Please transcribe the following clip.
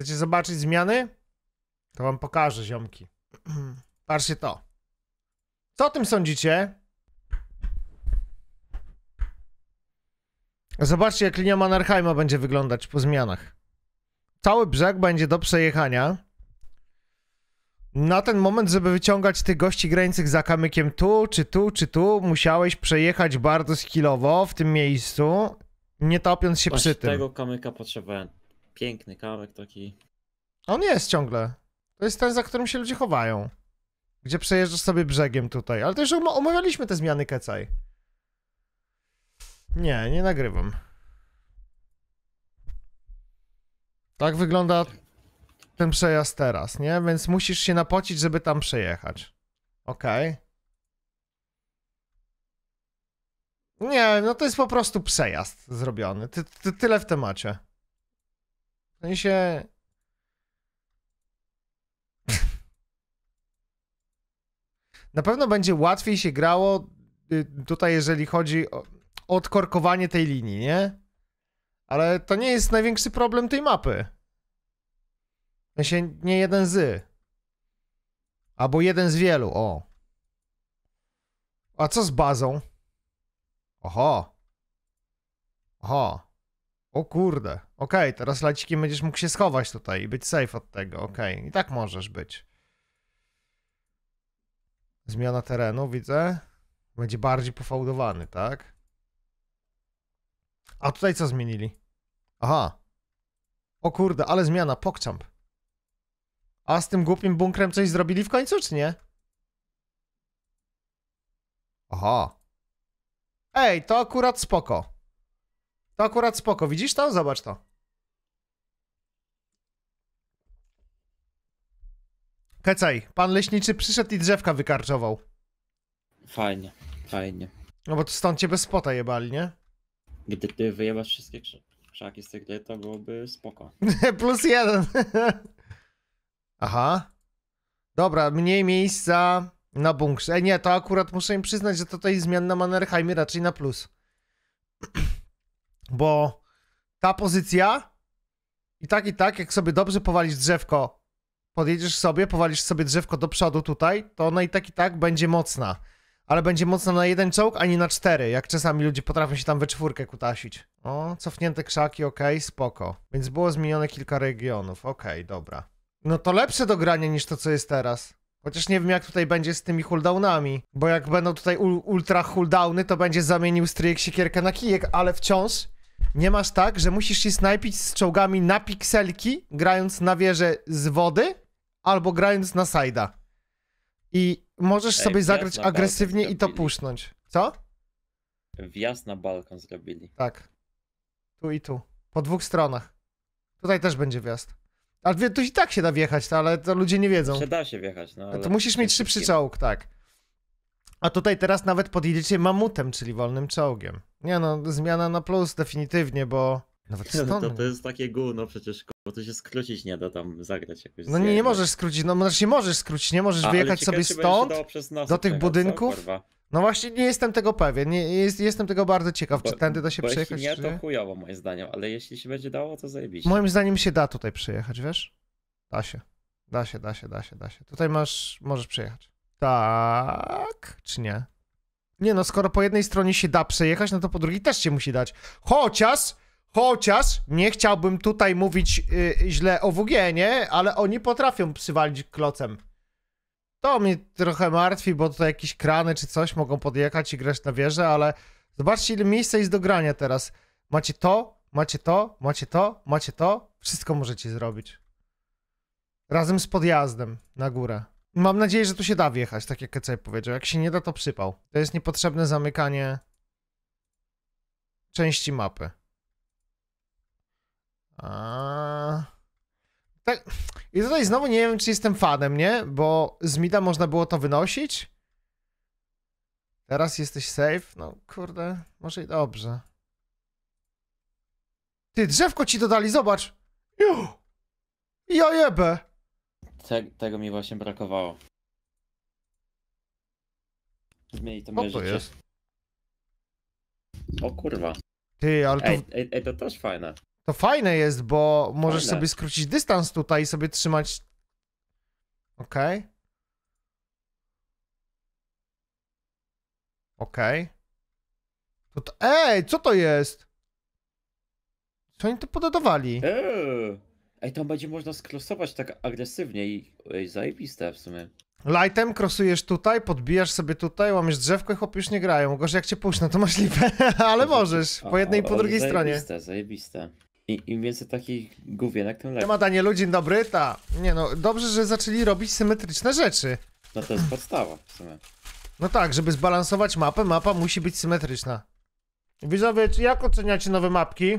Chcecie zobaczyć zmiany? To wam pokażę, ziomki. Patrzcie to. Co o tym sądzicie? Zobaczcie, jak linia Mannerheima będzie wyglądać po zmianach. Cały brzeg będzie do przejechania. Na ten moment, żeby wyciągać tych gości granicznych za kamykiem tu, czy tu, czy tu, musiałeś przejechać bardzo skillowo w tym miejscu, nie topiąc się Właśnie przy tym. tego kamyka potrzebowałem Piękny kawek taki. On jest ciągle. To jest ten, za którym się ludzie chowają. Gdzie przejeżdżasz sobie brzegiem tutaj. Ale to już omawialiśmy te zmiany Kecaj. Nie, nie nagrywam. Tak wygląda ten przejazd teraz, nie? Więc musisz się napocić, żeby tam przejechać. Okej. Okay. Nie, no to jest po prostu przejazd zrobiony. Ty, ty, tyle w temacie sensie... No Na pewno będzie łatwiej się grało y, tutaj, jeżeli chodzi o odkorkowanie tej linii, nie? Ale to nie jest największy problem tej mapy. W sensie nie jeden z. Albo jeden z wielu, o. A co z bazą? Oho. Oho. O kurde, okej, okay, teraz lacikiem będziesz mógł się schować tutaj i być safe od tego, okej, okay. i tak możesz być. Zmiana terenu, widzę. Będzie bardziej pofałdowany, tak? A tutaj co zmienili? Aha. O kurde, ale zmiana, pokchamp. A z tym głupim bunkrem coś zrobili w końcu, czy nie? Aha. Ej, to akurat spoko. To akurat spoko. Widzisz to? Zobacz to. Kecaj, pan leśniczy przyszedł i drzewka wykarczował. Fajnie, fajnie. No bo to stąd cię bez spota jebali, nie? Gdy ty wyjebasz wszystkie krzaki z tej gry, to byłoby spoko. Plus jeden. Aha. Dobra, mniej miejsca na bunkrze. E, nie, to akurat muszę im przyznać, że tutaj zmian na Mannerheimie raczej na plus. Bo ta pozycja i tak i tak, jak sobie dobrze powalisz drzewko, podjedziesz sobie, powalisz sobie drzewko do przodu tutaj, to ona i tak i tak będzie mocna. Ale będzie mocna na jeden czołg, a nie na cztery, jak czasami ludzie potrafią się tam we czwórkę kutasić. O, cofnięte krzaki, ok, spoko. Więc było zmienione kilka regionów, ok, dobra. No to lepsze do grania niż to, co jest teraz. Chociaż nie wiem, jak tutaj będzie z tymi cooldownami. Bo jak będą tutaj ultra cooldowny, to będzie zamienił stryjek siekierkę na kijek, ale wciąż nie masz tak, że musisz się snajpić z czołgami na pikselki, grając na wieżę z wody, albo grając na sajda. I możesz Ej, sobie zagrać agresywnie i to pusznąć. Co? Wjazd na balkon zrobili. Tak. Tu i tu. Po dwóch stronach. Tutaj też będzie wjazd. Ale tu i tak się da wjechać, ale to ludzie nie wiedzą. Czy da się wjechać, no. Ale... To musisz mieć szybszy czołg, tak. A tutaj teraz nawet podjedziecie mamutem, czyli wolnym czołgiem. Nie no, zmiana na plus definitywnie, bo... Nawet no, to, to jest takie gówno przecież, bo to się skrócić nie da tam zagrać jakoś. No nie, nie możesz skrócić, no znaczy możesz skrócić, nie możesz A, wyjechać sobie stąd do tych budynków. Co, no właśnie nie jestem tego pewien, nie, jest, jestem tego bardzo ciekaw, bo, czy tędy da się przejechać, jeśli nie, czy... to chujowo moim zdaniem, ale jeśli się będzie dało, to zajebiście. Moim zdaniem się da tutaj przejechać, wiesz? Da się, da się, da się, da się, da się. Tutaj masz, możesz przejechać. Tak, czy nie? Nie no, skoro po jednej stronie się da przejechać, no to po drugiej też się musi dać. Chociaż, chociaż nie chciałbym tutaj mówić yy, źle o WG, nie? Ale oni potrafią przywalić klocem. To mnie trochę martwi, bo tutaj jakieś krany czy coś mogą podjechać i grać na wieżę, ale zobaczcie ile miejsca jest do grania teraz. Macie to, macie to, macie to, macie to. Wszystko możecie zrobić. Razem z podjazdem na górę. Mam nadzieję, że tu się da wjechać, tak jak Kecaj powiedział. Jak się nie da, to przypał. To jest niepotrzebne zamykanie części mapy. A... Tak. I tutaj znowu nie wiem, czy jestem fanem, nie? Bo z mida można było to wynosić. Teraz jesteś safe. No kurde, może i dobrze. Ty, drzewko ci dodali, zobacz! Jo! Ja jebę! Te, tego mi właśnie brakowało. Zmieni to moje o, to życie. Jest. O kurwa. Ty, ale to... Ej, ej, ej, to też fajne. To fajne jest, bo możesz fajne. sobie skrócić dystans tutaj i sobie trzymać... Okej. Okay. Okej. Okay. To, ej, co to jest? Co oni to pododawali? Eee. Ej, to będzie można skrosować tak agresywnie i ej, zajebiste w sumie. Lightem krosujesz tutaj, podbijasz sobie tutaj, łamiesz drzewko i chłopy już nie grają. Gorzej jak cię no to możliwe, ale możesz. Po jednej i po drugiej zajebiste, stronie. Zajebiste, zajebiste. I im więcej takich gówienek, tym lepiej. ma Danielu, dzień dobry, ta. Nie no, dobrze, że zaczęli robić symetryczne rzeczy. No to jest podstawa w sumie. No tak, żeby zbalansować mapę, mapa musi być symetryczna. Widzowie, jak oceniacie nowe mapki?